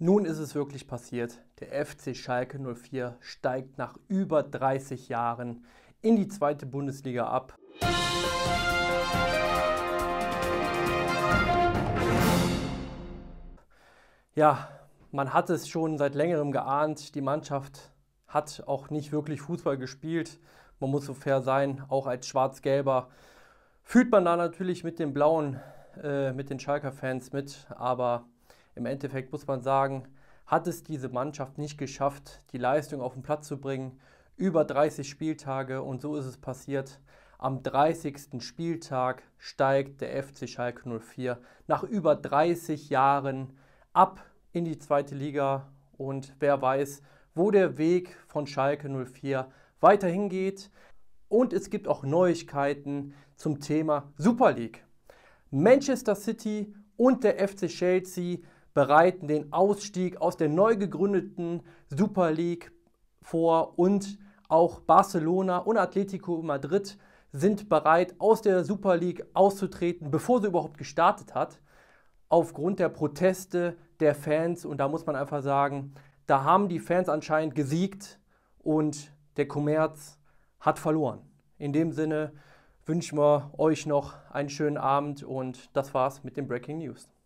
Nun ist es wirklich passiert. Der FC Schalke 04 steigt nach über 30 Jahren in die zweite Bundesliga ab. Ja, man hat es schon seit längerem geahnt, die Mannschaft hat auch nicht wirklich Fußball gespielt. Man muss so fair sein, auch als Schwarz-Gelber fühlt man da natürlich mit den Blauen, äh, mit den Schalker-Fans mit, aber im Endeffekt muss man sagen, hat es diese Mannschaft nicht geschafft, die Leistung auf den Platz zu bringen. Über 30 Spieltage und so ist es passiert. Am 30. Spieltag steigt der FC Schalke 04 nach über 30 Jahren ab in die zweite Liga und wer weiß, wo der Weg von Schalke 04 weiterhin geht. Und es gibt auch Neuigkeiten zum Thema Super League. Manchester City und der FC Chelsea bereiten den Ausstieg aus der neu gegründeten Super League vor und auch Barcelona und Atletico Madrid sind bereit, aus der Super League auszutreten, bevor sie überhaupt gestartet hat, aufgrund der Proteste der Fans. Und da muss man einfach sagen, da haben die Fans anscheinend gesiegt und der Kommerz hat verloren. In dem Sinne wünschen wir euch noch einen schönen Abend und das war's mit den Breaking News.